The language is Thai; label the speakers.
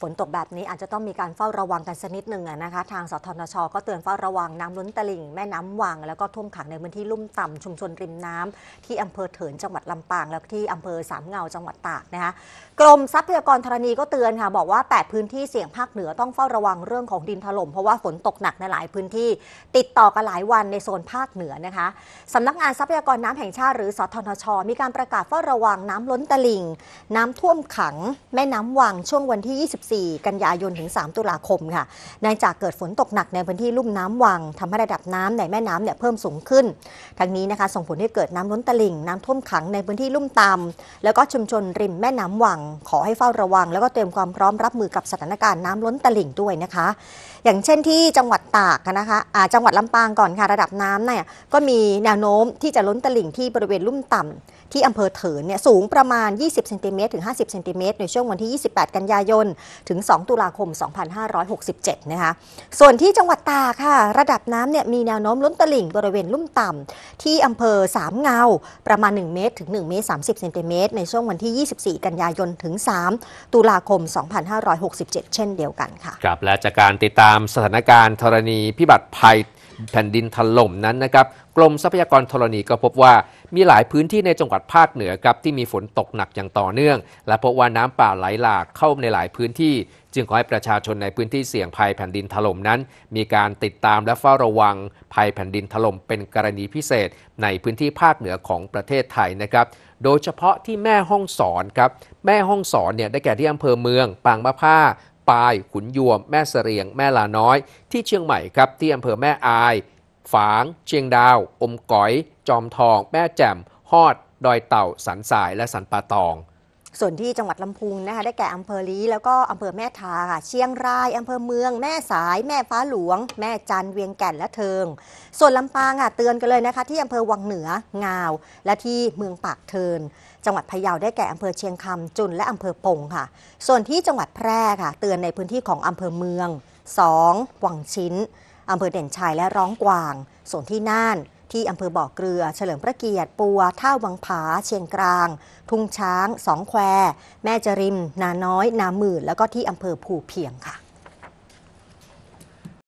Speaker 1: ฝนตกแบบนี้อาจจะต้องมีการเฝ้าระวังกันสักนิดหนึ่งนะคะทางสทชก็เตือนเฝ้าระวังน้ำล้นตลิ่งแม่น้ำวังแล้วก็ท่วมขังในพื้นที่ลุ่มต่ำชุมชนริมน้ำที่อำเภอเถินจังหวัดลำปางแล้วที่อำเภอ สามเงาจังหวัดตากนะคะกรมทรัพยากรธรณีก็เตือนค่ะบอกว่า8พื้นที่เสี่ยงภาคเหนือ ต้องเฝ้าระวังเรื่องของดินถล่มเพราะว่าฝนตกหนักในหลายพื้นที่ ติดต่อกันหลายวันในโซนภาคเหนือนะคะสำนักงานทรัพยากรน้ำแห่งชาติหรือสทชมีการประกาศเฝ้าระวังน้ำล้นตลิ่ง น้ำท่วมขัง แม่น้ำวังช่วงวันที่14กันยายนถึง 3 ตุลาคมค่ะเนื่องจากเกิดฝนตกหนักในพื้นที่ลุ่มน้ำวัง ทำให้ระดับน้ำในแม่น้ำเนี่ยเพิ่มสูงขึ้น ทั้งนี้นะคะส่งผลให้เกิดน้ำล้นตลิ่ง น้ำท่วมขังในพื้นที่ลุ่มต่ำ แล้วก็ชุมชนริมแม่น้ำวัง ขอให้เฝ้าระวัง แล้วก็เตรียมความพร้อมรับมือกับสถานการณ์น้ำล้นตลิ่งด้วยนะคะ อย่างเช่นที่จังหวัดตากนะคะะจังหวัดลำปางก่อนค่ะระดับน้ำเนี่ยก็มีแนวโน้มที่จะล้นตลิ่งที่บริเวณลุ่มต่ำที่อำเภอเถินเนี่ยสูงประมาณ 20เซนติเมตรถึง 50เซนติเมตรในช่วงวันที่ 28 กันยายนถึง 2 ตุลาคม 2567 นะคะ ส่วนที่จังหวัดตาค่ะระดับน้ำเนี่ยมีแนวโน้มล้นตลิ่งบริเวณลุ่มต่ำที่อำเภอสามเงาประมาณ 1 เมตรถึง1เมตร30เซนติเมตรในช่วงวันที่ 24 กันยายนถึง 3 ตุลาคม 2567 เช่นเดียวกันค่ะ
Speaker 2: ครับและจากการติดตามสถานการณ์ธรณีพิบัติภัยแผ่นดินถล่มนั้นนะครับ กรมทรัพยากรธรณีก็พบว่า มีหลายพื้นที่ในจังหวัดภาคเหนือครับที่มีฝนตกหนักอย่างต่อเนื่อง และพบว่าน้ำป่าไหลหลากเข้าในหลายพื้นที่ จึงขอให้ประชาชนในพื้นที่เสี่ยงภัยแผ่นดินถล่มนั้น มีการติดตามและเฝ้าระวังภัยแผ่นดินถล่มเป็นกรณีพิเศษ ในพื้นที่ภาคเหนือของประเทศไทยนะครับโดยเฉพาะที่แม่ห้องสอนครับ แม่ห้องสอนเนี่ยได้แก่ที่อำเภอเมือง ปางมะผ้าปาย ขุนยวม แม่เสรียงแม่ลาน้อย ที่เชียงใหม่ครับที่อำเภอแม่อาย ฝาง เชียงดาว อมก๋อย จอมทอง แม่แจ่มฮอด ดอยเต่า สันสายและสันป่าตอง
Speaker 1: ส่วนที่จังหวัดลำพูนนะคะได้แก่อำเภอลีแล้วก็อำเภอแม่ทาค่ะเชียงรายอำเภอเมือง แม่สาย แม่ฟ้าหลวง แม่จันเวียงแก่นและเทิง ส่วนลำปางอ่ะเตือนกันเลยนะคะที่อำเภอวังเหนืองาว และที่เมืองปากเทิน จังหวัดพะเยาได้แก่อำเภอเชียงคำจุนและอำเภอปงค่ะ ส่วนที่จังหวัดแพร่ค่ะ เตือนในพื้นที่ของอำเภอเมือง2วังชิ้นอำเภอเด่นชัยและร้องกวาง ส่วนที่น่านที่อำเภอบ่อเกลือ เฉลิมพระเกียรติปัว ท่าวังผา เชียงกลาง ทุ่งช้างสองแคว แม่จริม นาน้อย นาหมื่นแล้วก็ที่อำเภอภูเพียงค่ะ